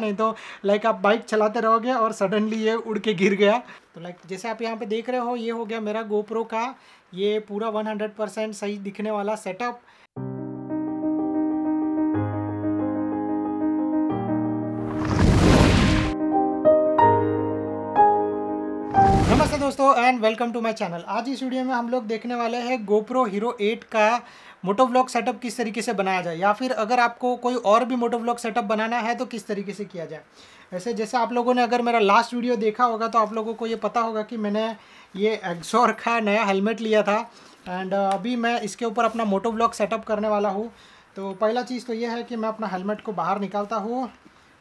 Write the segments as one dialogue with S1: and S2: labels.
S1: नहीं तो लाइक आप बाइक चलाते रहोगे और सडनली ये उड़ के गिर गया तो लाइक जैसे आप यहाँ पे देख रहे हो ये हो गया मेरा गोप्रो का ये पूरा 100% सही दिखने वाला सेटअप दोस्तों and welcome to my channel आज इस वीडियो में हम लोग देखने वाले हैं गोप्रो हीरो 8 का मोटो ब्लॉक सेटअप किस तरीके से बनाया जाए या फिर अगर आपको कोई और भी मोटो ब्लॉक सेटअप बनाना है तो किस तरीके से किया जाए वैसे जैसे आप लोगों ने अगर मेरा लास्ट वीडियो देखा होगा तो आप लोगों को ये पता होगा कि मैंने ये एग्जोर का नया हेलमेट लिया था एंड uh, अभी मैं इसके ऊपर अपना मोटो ब्लॉक सेटअप करने वाला हूँ तो पहला चीज़ तो ये है कि मैं अपना हेलमेट को बाहर निकालता हूँ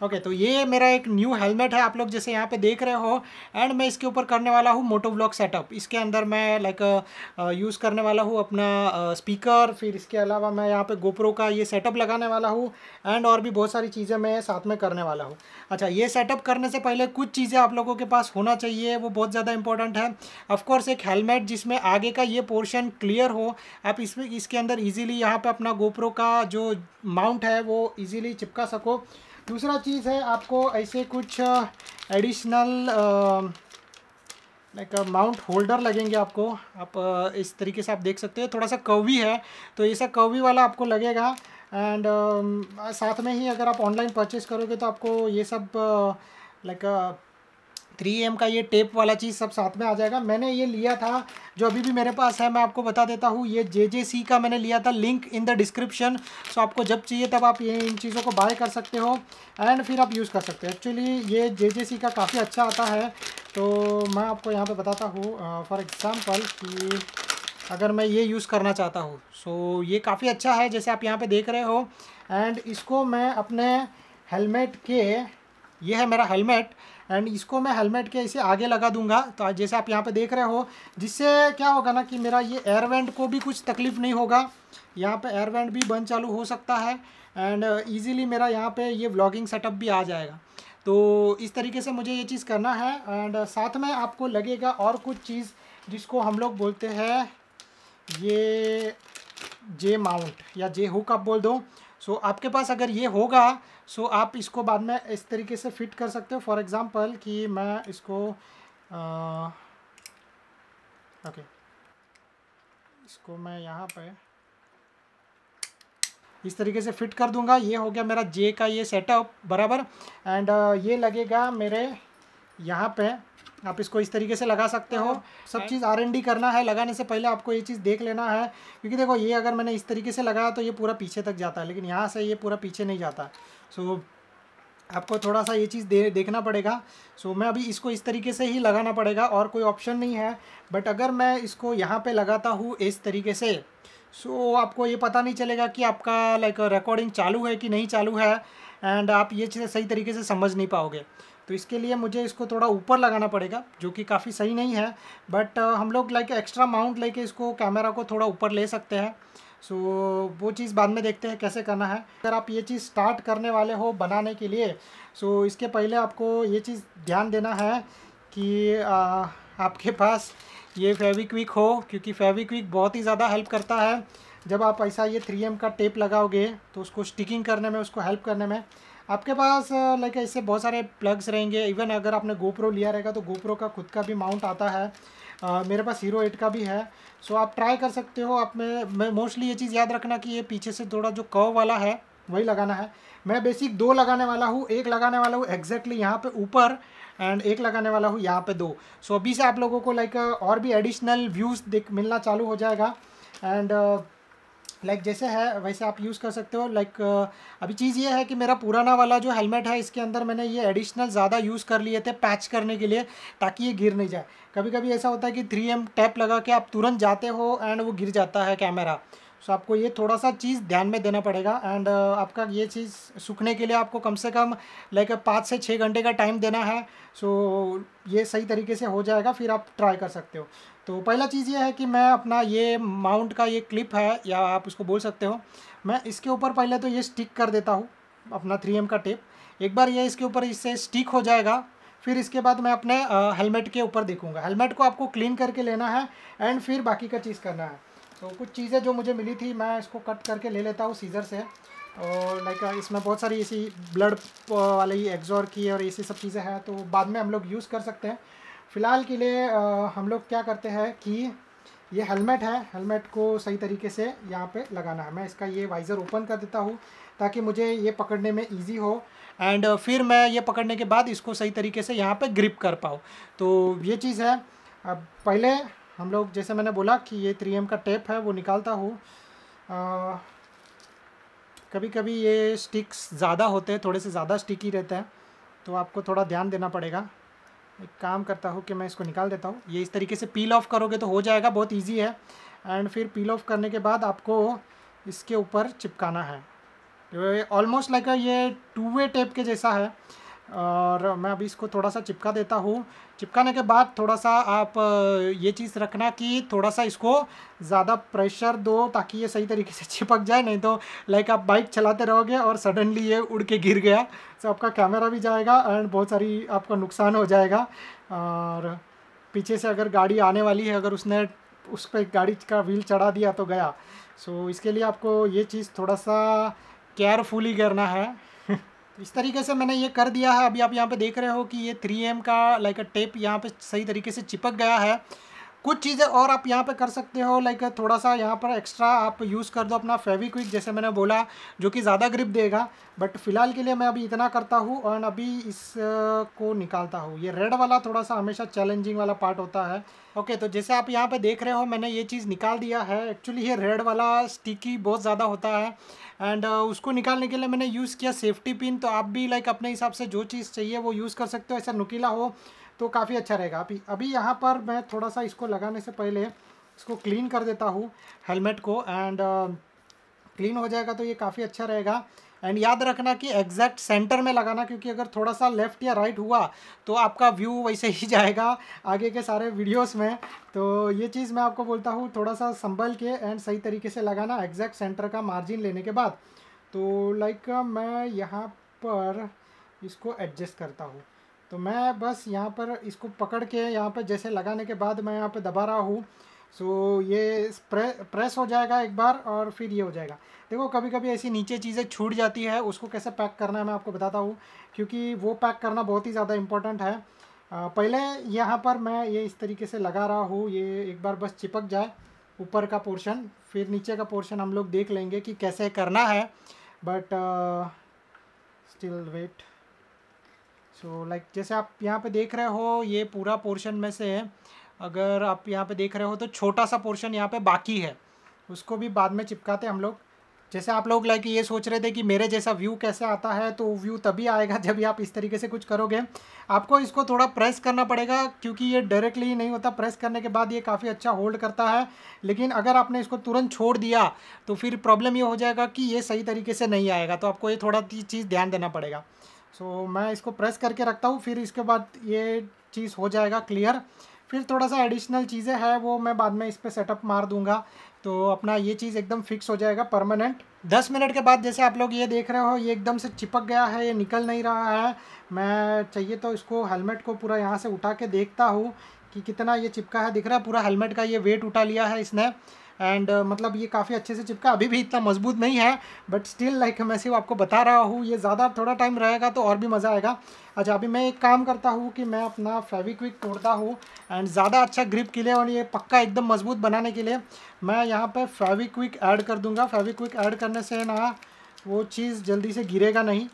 S1: ओके okay, तो ये मेरा एक न्यू हेलमेट है आप लोग जैसे यहाँ पे देख रहे हो एंड मैं इसके ऊपर करने वाला हूँ मोटो ब्लॉक सेटअप इसके अंदर मैं लाइक यूज़ uh, uh, करने वाला हूँ अपना स्पीकर uh, फिर इसके अलावा मैं यहाँ पे गोप्रो का ये सेटअप लगाने वाला हूँ एंड और भी बहुत सारी चीज़ें मैं साथ में करने वाला हूँ अच्छा ये सेटअप करने से पहले कुछ चीज़ें आप लोगों के पास होना चाहिए वो बहुत ज़्यादा इंपॉर्टेंट है ऑफकोर्स एक हेलमेट जिसमें आगे का ये पोर्शन क्लियर हो आप इसमें इसके अंदर ईजिली यहाँ पर अपना गोप्रो का जो माउंट है वो ईजिली चिपका सको दूसरा चीज़ है आपको ऐसे कुछ एडिशनल लाइक माउंट होल्डर लगेंगे आपको आप इस तरीके से आप देख सकते हैं थोड़ा सा कवी है तो ऐसा कवी वाला आपको लगेगा एंड uh, साथ में ही अगर आप ऑनलाइन परचेस करोगे तो आपको ये सब like uh, like, uh, three M का ये टेप वाला चीज़ सब साथ में आ जाएगा मैंने ये लिया था जो अभी भी मेरे पास है मैं आपको बता देता हूँ ये जे जे सी का मैंने लिया था link in the description so आपको जब चाहिए तब आप ये इन चीज़ों को बाय कर सकते हो एंड फिर आप यूज़ कर सकते हो एक्चुअली ये जे जे सी का काफ़ी अच्छा आता है तो मैं आपको यहाँ पर बताता हूँ फॉर एग्ज़ाम्पल कि अगर मैं ये यूज़ करना चाहता हूँ सो so, ये काफ़ी अच्छा है जैसे आप यहाँ पर देख रहे हो एंड इसको मैं अपने हेलमेट के ये है मेरा हेलमेट एंड इसको मैं हेलमेट के इसे आगे लगा दूंगा तो जैसे आप यहाँ पे देख रहे हो जिससे क्या होगा ना कि मेरा ये एयर वेंट को भी कुछ तकलीफ नहीं होगा यहाँ पे एयर वेंट भी बंद चालू हो सकता है एंड ईजिली मेरा यहाँ पे ये व्लॉगिंग सेटअप भी आ जाएगा तो इस तरीके से मुझे ये चीज़ करना है एंड साथ में आपको लगेगा और कुछ चीज़ जिसको हम लोग बोलते हैं ये जे माउंट या जे हुक आप बोल दो सो so, आपके पास अगर ये होगा सो so, आप इसको बाद में इस तरीके से फिट कर सकते हो फॉर एग्ज़ाम्पल कि मैं इसको ओके okay. इसको मैं यहाँ पे इस तरीके से फिट कर दूंगा ये हो गया मेरा जे का ये सेटअप बराबर एंड ये लगेगा मेरे यहाँ पे आप इसको इस तरीके से लगा सकते हो हाँ। सब चीज़ आर एन डी करना है लगाने से पहले आपको ये चीज़ देख लेना है क्योंकि देखो ये अगर मैंने इस तरीके से लगाया तो ये पूरा पीछे तक जाता है लेकिन यहाँ से ये पूरा पीछे नहीं जाता सो so, आपको थोड़ा सा ये चीज़ दे देखना पड़ेगा सो so, मैं अभी इसको इस तरीके से ही लगाना पड़ेगा और कोई ऑप्शन नहीं है बट अगर मैं इसको यहाँ पर लगाता हूँ इस तरीके से सो so, आपको ये पता नहीं चलेगा कि आपका लाइक रिकॉर्डिंग चालू है कि नहीं चालू है एंड आप ये चीज़ सही तरीके से समझ नहीं पाओगे तो इसके लिए मुझे इसको थोड़ा ऊपर लगाना पड़ेगा जो कि काफ़ी सही नहीं है बट uh, हम लोग लाइक एक्स्ट्रा माउंट लेके इसको कैमरा को थोड़ा ऊपर ले सकते हैं सो so, वो चीज़ बाद में देखते हैं कैसे करना है अगर आप ये चीज़ स्टार्ट करने वाले हो बनाने के लिए सो so, इसके पहले आपको ये चीज़ ध्यान देना है कि आ, uh, आपके पास ये फेविक्विक हो क्योंकि फेविक्विक बहुत ही ज़्यादा हेल्प करता है जब आप ऐसा ये 3M का टेप लगाओगे तो उसको स्टिकिंग करने में उसको हेल्प करने में आपके पास लाइक ऐसे बहुत सारे प्लग्स रहेंगे इवन अगर आपने गोप्रो लिया रहेगा तो गोप्रो का खुद का भी माउंट आता है Uh, मेरे पास हीरो एट का भी है सो आप ट्राई कर सकते हो आप में मैं मोस्टली ये चीज़ याद रखना कि ये पीछे से थोड़ा जो कव वाला है वही लगाना है मैं बेसिक दो लगाने वाला हूँ एक लगाने वाला हूँ एग्जैक्टली यहाँ पे ऊपर एंड एक लगाने वाला हूँ यहाँ पे दो सो so, अभी से आप लोगों को लाइक और भी एडिशनल व्यूज़ मिलना चालू हो जाएगा एंड लाइक like जैसे है वैसे आप यूज़ कर सकते हो लाइक like, अभी चीज़ ये है कि मेरा पुराना वाला जो हेलमेट है इसके अंदर मैंने ये एडिशनल ज़्यादा यूज़ कर लिए थे पैच करने के लिए ताकि ये गिर नहीं जाए कभी कभी ऐसा होता है कि थ्री एम टैप लगा के आप तुरंत जाते हो एंड वो गिर जाता है कैमरा सो so, आपको ये थोड़ा सा चीज़ ध्यान में देना पड़ेगा एंड uh, आपका ये चीज़ सूखने के लिए आपको कम से कम लाइक पाँच से छः घंटे का टाइम देना है सो so, ये सही तरीके से हो जाएगा फिर आप ट्राई कर सकते हो तो पहला चीज़ ये है कि मैं अपना ये माउंट का ये क्लिप है या आप उसको बोल सकते हो मैं इसके ऊपर पहले तो ये स्टिक कर देता हूँ अपना थ्री एम का टेप एक बार ये इसके ऊपर इससे स्टिक हो जाएगा फिर इसके बाद मैं अपने हेलमेट uh, के ऊपर देखूँगा हेलमेट को आपको क्लीन करके लेना है एंड फिर बाकी का चीज़ करना है तो कुछ चीज़ें जो मुझे मिली थी मैं इसको कट करके ले लेता हूँ सीज़र से और लाइक इसमें बहुत सारी ऐसी ब्लड वाली एग्जॉर की और ऐसी सब चीज़ें हैं तो बाद में हम लोग यूज़ कर सकते हैं फ़िलहाल के लिए हम लोग क्या करते हैं कि ये हेलमेट है हेलमेट को सही तरीके से यहाँ पे लगाना है मैं इसका ये वाइज़र ओपन कर देता हूँ ताकि मुझे ये पकड़ने में इजी हो एंड फिर मैं ये पकड़ने के बाद इसको सही तरीके से यहाँ पे ग्रिप कर पाऊँ तो ये चीज़ है अब पहले हम लोग जैसे मैंने बोला कि ये थ्री एम का टेप है वो निकालता हूँ कभी कभी ये स्टिक्स ज़्यादा होते हैं थोड़े से ज़्यादा स्टिकी रहते हैं तो आपको थोड़ा ध्यान देना पड़ेगा एक काम करता हूँ कि मैं इसको निकाल देता हूँ ये इस तरीके से पील ऑफ करोगे तो हो जाएगा बहुत ईजी है एंड फिर पील ऑफ करने के बाद आपको इसके ऊपर चिपकाना है ऑलमोस्ट लाइक ये टू वे टेप के जैसा है और मैं अभी इसको थोड़ा सा चिपका देता हूँ चिपकाने के बाद थोड़ा सा आप ये चीज़ रखना कि थोड़ा सा इसको ज़्यादा प्रेशर दो ताकि ये सही तरीके से चिपक जाए नहीं तो लाइक आप बाइक चलाते रहोगे और सडनली ये उड़ के गिर गया तो आपका कैमरा भी जाएगा एंड बहुत सारी आपका नुकसान हो जाएगा और पीछे से अगर गाड़ी आने वाली है अगर उसने उस पर गाड़ी का व्हील चढ़ा दिया तो गया सो so, इसके लिए आपको ये चीज़ थोड़ा सा केयरफुली करना है तो इस तरीके से मैंने ये कर दिया है अभी आप यहाँ पे देख रहे हो कि ये 3M का लाइक अ टेप यहाँ पे सही तरीके से चिपक गया है कुछ चीज़ें और आप यहाँ पे कर सकते हो लाइक थोड़ा सा यहाँ पर एक्स्ट्रा आप यूज़ कर दो अपना फेविक्विक जैसे मैंने बोला जो कि ज़्यादा ग्रिप देगा बट फिलहाल के लिए मैं अभी इतना करता हूँ और अभी इस को निकालता हूँ ये रेड वाला थोड़ा सा हमेशा चैलेंजिंग वाला पार्ट होता है ओके तो जैसे आप यहाँ पे देख रहे हो मैंने ये चीज़ निकाल दिया है एक्चुअली ये रेड वाला स्टिकी बहुत ज़्यादा होता है एंड उसको निकालने के लिए मैंने यूज़ किया सेफ्टी पिन तो आप भी लाइक अपने हिसाब से जो चीज़ चाहिए वो यूज़ कर सकते हो ऐसा नुकीला हो तो काफ़ी अच्छा रहेगा अभी अभी यहाँ पर मैं थोड़ा सा इसको लगाने से पहले इसको क्लीन कर देता हूँ हेलमेट को एंड क्लीन uh, हो जाएगा तो ये काफ़ी अच्छा रहेगा एंड याद रखना कि एग्जैक्ट सेंटर में लगाना क्योंकि अगर थोड़ा सा लेफ़्ट या राइट हुआ तो आपका व्यू वैसे ही जाएगा आगे के सारे वीडियोस में तो ये चीज़ मैं आपको बोलता हूँ थोड़ा सा संभल के एंड सही तरीके से लगाना एग्जैक्ट सेंटर का मार्जिन लेने के बाद तो लाइक मैं यहाँ पर इसको एडजस्ट करता हूँ तो मैं बस यहाँ पर इसको पकड़ के यहाँ पर जैसे लगाने के बाद मैं यहाँ पर दबा रहा हूँ सो ये प्रेस हो जाएगा एक बार और फिर ये हो जाएगा देखो कभी कभी ऐसी नीचे चीज़ें छूट जाती है उसको कैसे पैक करना है मैं आपको बताता हूँ क्योंकि वो पैक करना बहुत ही ज़्यादा इम्पोर्टेंट है पहले यहाँ पर मैं ये इस तरीके से लगा रहा हूँ ये एक बार बस चिपक जाए ऊपर का पोर्शन फिर नीचे का पोर्शन हम लोग देख लेंगे कि कैसे करना है but still wait so so, like like, जैसे आप यहाँ पे देख रहे हो ये पूरा पोर्शन में से है अगर आप यहाँ पे देख रहे हो तो छोटा सा पोर्शन यहाँ पे बाकी है उसको भी बाद में चिपकाते हम लोग जैसे आप लोग लाइक ये सोच रहे थे कि मेरे जैसा व्यू कैसे आता है तो व्यू तभी आएगा जब भी आप इस तरीके से कुछ करोगे आपको इसको थोड़ा प्रेस करना पड़ेगा क्योंकि ये डायरेक्टली नहीं होता प्रेस करने के बाद ये काफ़ी अच्छा होल्ड करता है लेकिन अगर आपने इसको तुरंत छोड़ दिया तो फिर प्रॉब्लम ये हो जाएगा कि ये सही तरीके से नहीं आएगा तो आपको ये थोड़ा चीज़ ध्यान देना पड़ेगा सो so, मैं इसको प्रेस करके रखता हूँ फिर इसके बाद ये चीज़ हो जाएगा क्लियर फिर थोड़ा सा एडिशनल चीज़ें हैं वो मैं बाद में इस पर सेटअप मार दूंगा तो अपना ये चीज़ एकदम फिक्स हो जाएगा परमानेंट दस मिनट के बाद जैसे आप लोग ये देख रहे हो ये एकदम से चिपक गया है ये निकल नहीं रहा है मैं चाहिए तो इसको हेलमेट को पूरा यहाँ से उठा के देखता हूँ कि कितना ये चिपका है दिख रहा है पूरा हेलमेट का ये वेट उठा लिया है इसने एंड uh, मतलब ये काफ़ी अच्छे से चिपका अभी भी इतना मजबूत नहीं है बट स्टिल लाइक मैं सिर्फ आपको बता रहा हूँ ये ज़्यादा थोड़ा टाइम रहेगा तो और भी मज़ा आएगा अच्छा अभी मैं एक काम करता हूँ कि मैं अपना फेविक्विक तोड़ता हूँ एंड ज़्यादा अच्छा ग्रिप के लिए और ये पक्का एकदम मजबूत बनाने के लिए मैं यहाँ पर फेविक्विक ऐड कर दूँगा फेविक्विक ऐड करने से ना वो चीज़ जल्दी से गिरेगा नहीं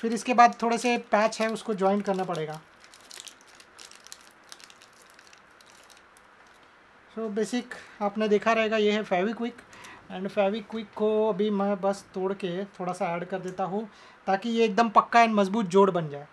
S1: फिर इसके बाद थोड़े से पैच है उसको ज्वाइन करना पड़ेगा सो बेसिक आपने देखा रहेगा ये है फेविक्विक एंड फेविक्विक को अभी मैं बस तोड़ के थोड़ा सा ऐड कर देता हूँ ताकि ये एकदम पक्का एंड मजबूत जोड़ बन जाए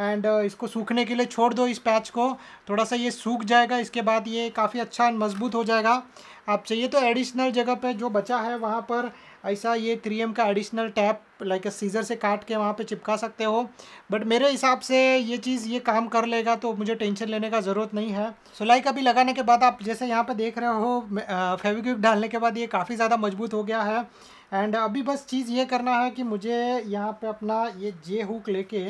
S1: एंड uh, इसको सूखने के लिए छोड़ दो इस पैच को थोड़ा सा ये सूख जाएगा इसके बाद ये काफ़ी अच्छा एंड मजबूत हो जाएगा आप चाहिए तो एडिशनल जगह पे जो बचा है वहाँ पर ऐसा ये थ्री का एडिशनल टैप लाइक सीज़र से काट के वहाँ पे चिपका सकते हो बट मेरे हिसाब से ये चीज़ ये काम कर लेगा तो मुझे टेंशन लेने का ज़रूरत नहीं है सिलाई का भी लगाने के बाद आप जैसे यहाँ पर देख रहे हो फेविक्विक डालने के बाद ये काफ़ी ज़्यादा मजबूत हो गया है एंड अभी बस चीज़ ये करना है कि मुझे यहाँ पर अपना ये जे हुक लेके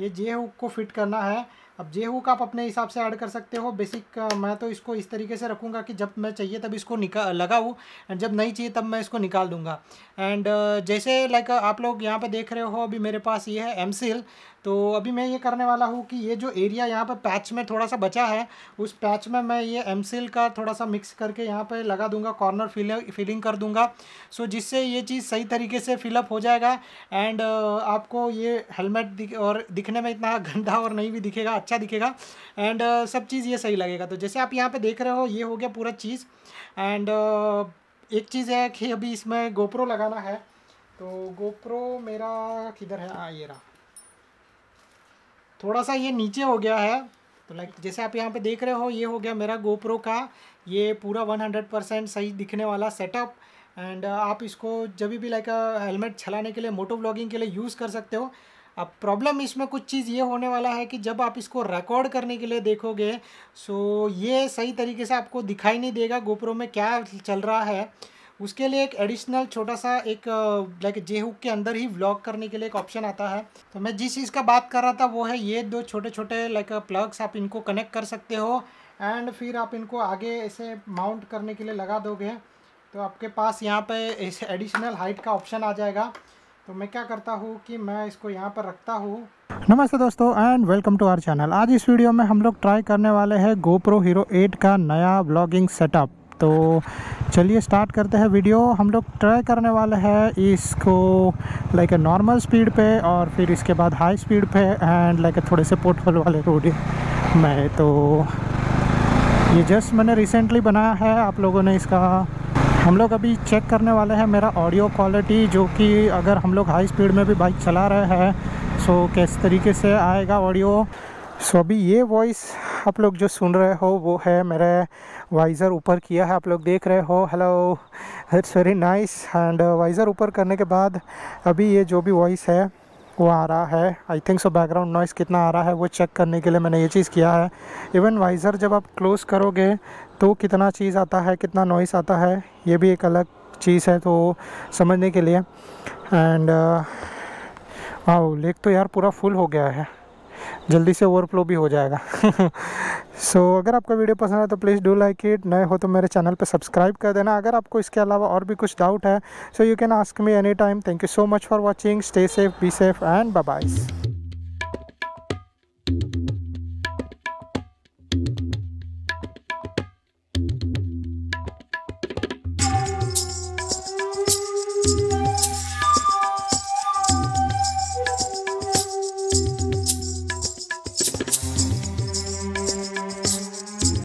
S1: ये जे हुक को फिट करना है अब जे हुक आप अपने हिसाब से ऐड कर सकते हो बेसिक मैं तो इसको इस तरीके से रखूँगा कि जब मैं चाहिए तब इसको निकाल लगाऊँ एंड जब नहीं चाहिए तब मैं इसको निकाल दूँगा एंड जैसे लाइक आप लोग यहाँ पर देख रहे हो अभी मेरे पास ये है एम सील तो अभी मैं ये करने वाला हूँ कि ये जो एरिया यहाँ पर पैच में थोड़ा सा बचा है उस पैच में मैं ये एम का थोड़ा सा मिक्स करके यहाँ पर लगा दूँगा कॉर्नर फिल फिलिंग कर दूँगा सो जिससे ये चीज़ सही तरीके से फिलअप हो जाएगा एंड uh, आपको ये हेलमेट दिख और दिखने में इतना गंदा और नहीं भी दिखेगा अच्छा दिखेगा एंड uh, सब चीज़ ये सही लगेगा तो जैसे आप यहाँ पर देख रहे हो ये हो गया पूरा चीज़ एंड uh, एक चीज़ है कि अभी इसमें गोप्रो लगाना है तो गोप्रो मेरा किधर है हाँ ये रहा थोड़ा सा ये नीचे हो गया है तो लाइक जैसे आप यहाँ पे देख रहे हो ये हो गया मेरा गोप्रो का ये पूरा 100 परसेंट सही दिखने वाला सेटअप एंड uh, आप इसको जब भी लाइक हेलमेट uh, छलाने के लिए मोटो ब्लॉगिंग के लिए यूज़ कर सकते हो अब प्रॉब्लम इसमें कुछ चीज़ ये होने वाला है कि जब आप इसको रिकॉर्ड करने के लिए देखोगे सो ये सही तरीके से आपको दिखाई नहीं देगा गोप्रो में क्या चल रहा है उसके लिए एक एडिशनल छोटा सा एक लाइक जे हुक के अंदर ही व्लॉग करने के लिए एक ऑप्शन आता है तो मैं जिस चीज़ का बात कर रहा था वो है ये दो छोटे छोटे लाइक प्लग्स आप इनको कनेक्ट कर सकते हो एंड फिर आप इनको आगे ऐसे माउंट करने के लिए लगा दोगे तो आपके पास यहाँ पर ऐसे एडिशनल हाइट का ऑप्शन आ जाएगा तो मैं क्या करता हूँ कि मैं इसको यहाँ पर रखता हूँ नमस्ते दोस्तों and welcome to our channel आज इस वीडियो में हम लोग ट्राई करने वाले हैं गोप्रो हीरो 8 का नया ब्लॉगिंग सेटअप तो चलिए स्टार्ट करते हैं वीडियो हम लोग ट्राई करने वाले हैं इसको लाइक ए नॉर्मल स्पीड पे और फिर इसके बाद हाई स्पीड पे एंड लाइक थोड़े से पोर्टफल वाले रोड में तो ये जस्ट मैंने रिसेंटली बनाया है आप लोगों ने इसका हम लोग अभी चेक करने वाले हैं मेरा ऑडियो क्वालिटी जो कि अगर हम लोग हाई स्पीड में भी बाइक चला रहे हैं सो किस तरीके से आएगा ऑडियो सो अभी ये वॉइस आप लोग जो सुन रहे हो वो है मेरे वाइज़र ऊपर किया है आप लोग देख रहे हो hello it's very nice and visor ऊपर करने के बाद अभी ये जो भी वॉइस है वो आ रहा है I think so background noise कितना आ रहा है वो चेक करने के लिए मैंने ये चीज़ किया है इवन वाइज़र जब आप क्लोज़ करोगे तो कितना चीज़ आता है कितना नॉइस आता है ये भी एक अलग चीज़ है तो समझने के लिए एंड वाह लेक तो यार पूरा फुल हो गया है जल्दी से ओवरफ्लो भी हो जाएगा सो so, अगर आपका वीडियो पसंद है तो प्लीज़ डू लाइक इट नए हो तो मेरे चैनल पर सब्सक्राइब कर देना अगर आपको इसके अलावा और भी कुछ डाउट है so you can ask me any time thank you so much for watching stay safe be safe and bye